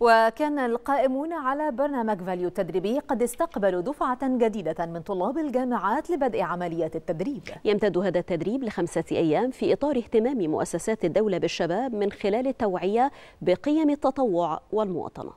وكان القائمون على برنامج فاليو التدريبي قد استقبلوا دفعة جديدة من طلاب الجامعات لبدء عملية التدريب يمتد هذا التدريب لخمسة أيام في إطار اهتمام مؤسسات الدولة بالشباب من خلال التوعية بقيم التطوع والمواطنة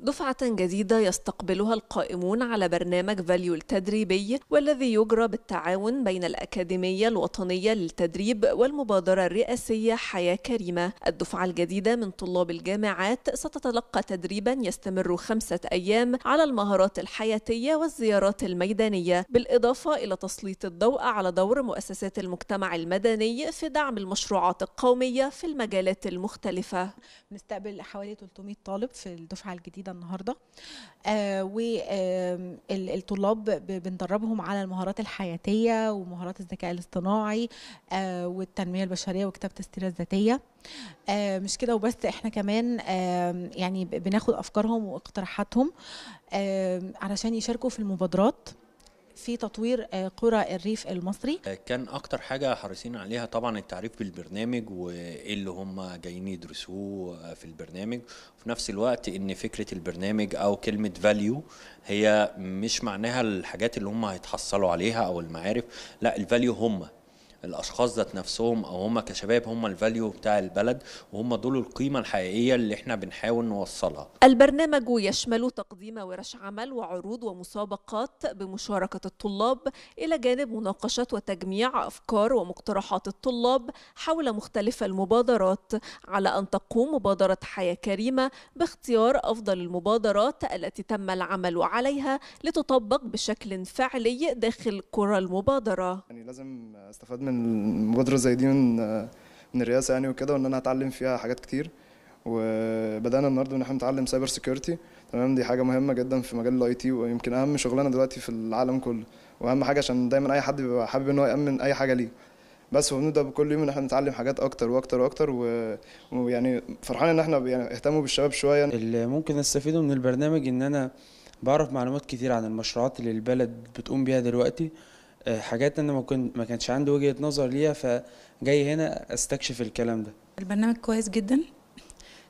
دفعة جديدة يستقبلها القائمون على برنامج فاليو التدريبي والذي يجرى بالتعاون بين الأكاديمية الوطنية للتدريب والمبادرة الرئاسية حياة كريمة. الدفعة الجديدة من طلاب الجامعات ستتلقى تدريبا يستمر خمسة أيام على المهارات الحياتية والزيارات الميدانية، بالإضافة إلى تسليط الضوء على دور مؤسسات المجتمع المدني في دعم المشروعات القومية في المجالات المختلفة. نستقبل حوالي 300 طالب في الدفعة الجديدة جدا النهارده آه، والطلاب بندربهم على المهارات الحياتيه ومهارات الذكاء الاصطناعي آه، والتنميه البشريه وكتابه السيره الذاتيه آه، مش كده وبس احنا كمان يعني بناخد افكارهم واقتراحاتهم علشان يشاركوا في المبادرات في تطوير آه، قرى الريف المصري آه، كان اكتر حاجه حريصين عليها طبعا التعريف بالبرنامج وايه اللي هم جايين يدرسوه آه، في البرنامج وفي نفس الوقت ان فكره البرنامج او كلمه فاليو هي مش معناها الحاجات اللي هم هيتحصلوا عليها او المعارف لا الفاليو هم الاشخاص ذات نفسهم او هم كشباب هم الفاليو بتاع البلد وهم دول القيمه الحقيقيه اللي احنا بنحاول نوصلها البرنامج يشمل تقديم ورش عمل وعروض ومسابقات بمشاركه الطلاب الى جانب مناقشه وتجميع افكار ومقترحات الطلاب حول مختلف المبادرات على ان تقوم مبادره حياه كريمه باختيار افضل المبادرات التي تم العمل عليها لتطبق بشكل فعلي داخل كرة المبادره يعني لازم استفاد من مبادره زي دي من من الرئاسه يعني وكده وان انا هتعلم فيها حاجات كتير وبدانا النهارده ان احنا نتعلم سايبر سيكيورتي تمام دي حاجه مهمه جدا في مجال الاي تي ويمكن اهم شغلانه دلوقتي في العالم كله واهم حاجه عشان دايما اي حد بيبقى حابب ان هو يامن اي حاجه ليه بس وبنبدا بكل يوم ان احنا نتعلم حاجات اكتر واكتر واكتر ويعني فرحان ان احنا يعني اهتموا بالشباب شويه اللي ممكن استفيده من البرنامج ان انا بعرف معلومات كتير عن المشروعات اللي البلد بتقوم بيها دلوقتي آه، حاجات انا ما كنت ما كانش عندي وجهه نظر ليها فجاي هنا استكشف الكلام ده البرنامج كويس جدا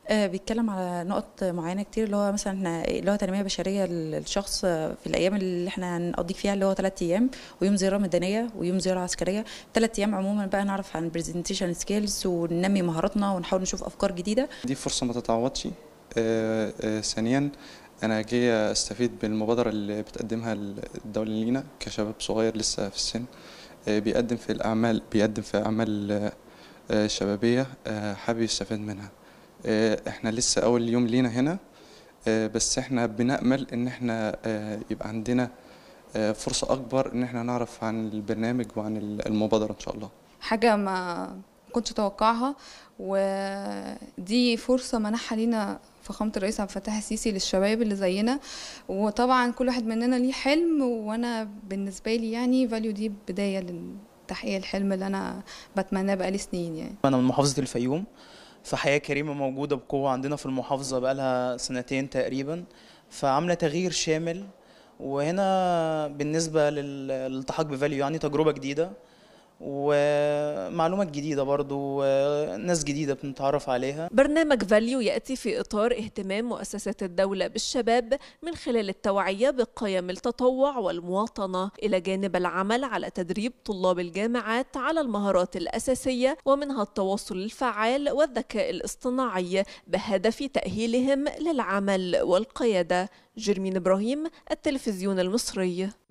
آه، بيتكلم على نقط معينه كتير اللي هو مثلا احنا إيه، اللي هو تنميه بشريه للشخص في الايام اللي احنا هنقضي فيها اللي هو ثلاث ايام ويوم زياره ميدانيه ويوم زياره عسكريه ثلاث ايام عموما بقى نعرف عن برزنتيشن سكيلز وننمي مهاراتنا ونحاول نشوف افكار جديده دي فرصه ما تتعوضش آه آه ثانيا انا جاي استفيد بالمبادره اللي بتقدمها الدوله لينا كشباب صغير لسه في السن آه، بيقدم في الاعمال بيقدم في اعمال آه، شبابيه آه، حابب يستفاد منها احنا لسه اول يوم لينا هنا بس احنا بنامل ان احنا يبقى عندنا فرصه اكبر ان احنا نعرف عن البرنامج وعن المبادره ان شاء الله حاجه ما كنتش اتوقعها ودي فرصه منحها لينا فخامه الرئيس عبد الفتاح السيسي للشباب اللي زينا وطبعا كل واحد مننا ليه حلم وانا بالنسبه لي يعني فاليو دي بدايه لتحقيق الحلم اللي انا بتمناه بقالي سنين يعني انا من محافظه الفيوم فحياه كريمه موجوده بقوه عندنا في المحافظه بقالها سنتين تقريبا فعامله تغيير شامل وهنا بالنسبه للالتحاق بفاليو يعني تجربه جديده ومعلومات جديده برضو وناس جديده بنتعرف عليها برنامج فاليو ياتي في اطار اهتمام مؤسسات الدوله بالشباب من خلال التوعيه بقيم التطوع والمواطنه الى جانب العمل على تدريب طلاب الجامعات على المهارات الاساسيه ومنها التواصل الفعال والذكاء الاصطناعي بهدف تاهيلهم للعمل والقياده جرمين ابراهيم التلفزيون المصري